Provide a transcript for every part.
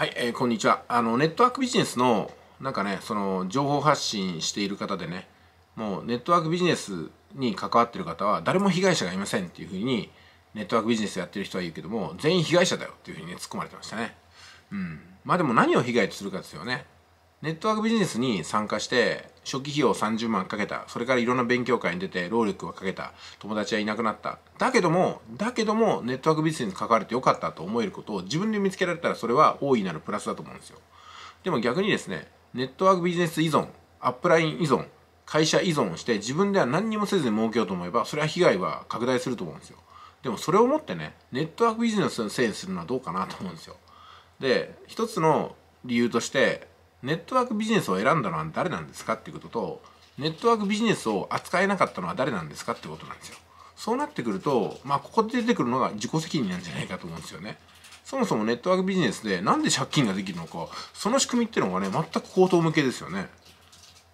はい、えー、こんにちは。あの、ネットワークビジネスの、なんかね、その、情報発信している方でね、もう、ネットワークビジネスに関わってる方は、誰も被害者がいませんっていうふうに、ネットワークビジネスやってる人は言うけども、全員被害者だよっていうふうにね、突っ込まれてましたね。うん。まあでも何を被害とするかですよね。ネットワークビジネスに参加して、初期費用30万かけたそれからいろんな勉強会に出て労力はかけた友達はいなくなっただけどもだけどもネットワークビジネスに関われてよかったと思えることを自分で見つけられたらそれは大いなるプラスだと思うんですよでも逆にですねネットワークビジネス依存アップライン依存会社依存をして自分では何にもせずに儲けようと思えばそれは被害は拡大すると思うんですよでもそれをもってねネットワークビジネスのせいにするのはどうかなと思うんですよで一つの理由としてネットワークビジネスを選んだのは誰なんですかっていうこととネットワークビジネスを扱えなかったのは誰なんですかってことなんですよそうなってくるとまあここで出てくるのが自己責任なんじゃないかと思うんですよねそもそもネットワークビジネスでなんで借金ができるのかその仕組みっていうのがね全く口頭向けですよね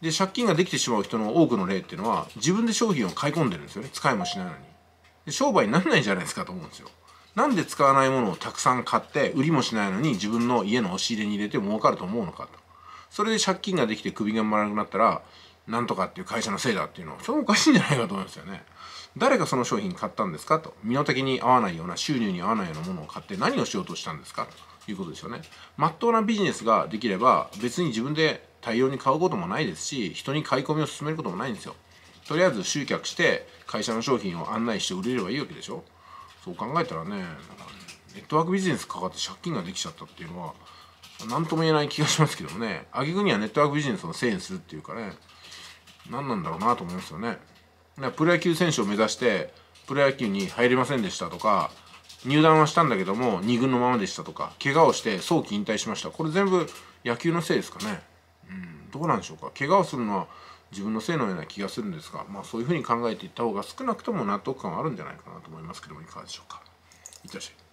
で借金ができてしまう人の多くの例っていうのは自分で商品を買い込んでるんですよね使いもしないのにで商売になんないじゃないですかと思うんですよなんで使わないものをたくさん買って売りもしないのに自分の家の押し入れに入れて儲かると思うのかとそれで借金ができて首が回らなくなったらなんとかっていう会社のせいだっていうのはそれおかしいんじゃないかと思いますよね誰がその商品買ったんですかと身の丈に合わないような収入に合わないようなものを買って何をしようとしたんですかということですよねまっとうなビジネスができれば別に自分で大量に買うこともないですし人に買い込みを進めることもないんですよとりあえず集客して会社の商品を案内して売れればいいわけでしょそう考えたらねネットワークビジネスかかって借金ができちゃったっていうのは何とも言えない気がしますけどもね挙句にはネットワークビジネスのせいにするっていうかね何なんだろうなと思いますよね。プロ野球選手を目指してプロ野球に入れませんでしたとか入団はしたんだけども2軍のままでしたとか怪我をして早期引退しましたこれ全部野球のせいですかね。うんどうなんでしょうか怪我をするのは自分のせいのような気がするんですが、まあ、そういうふうに考えていった方が少なくとも納得感はあるんじゃないかなと思いますけどもいかがでしょうか。いってらっしゃい。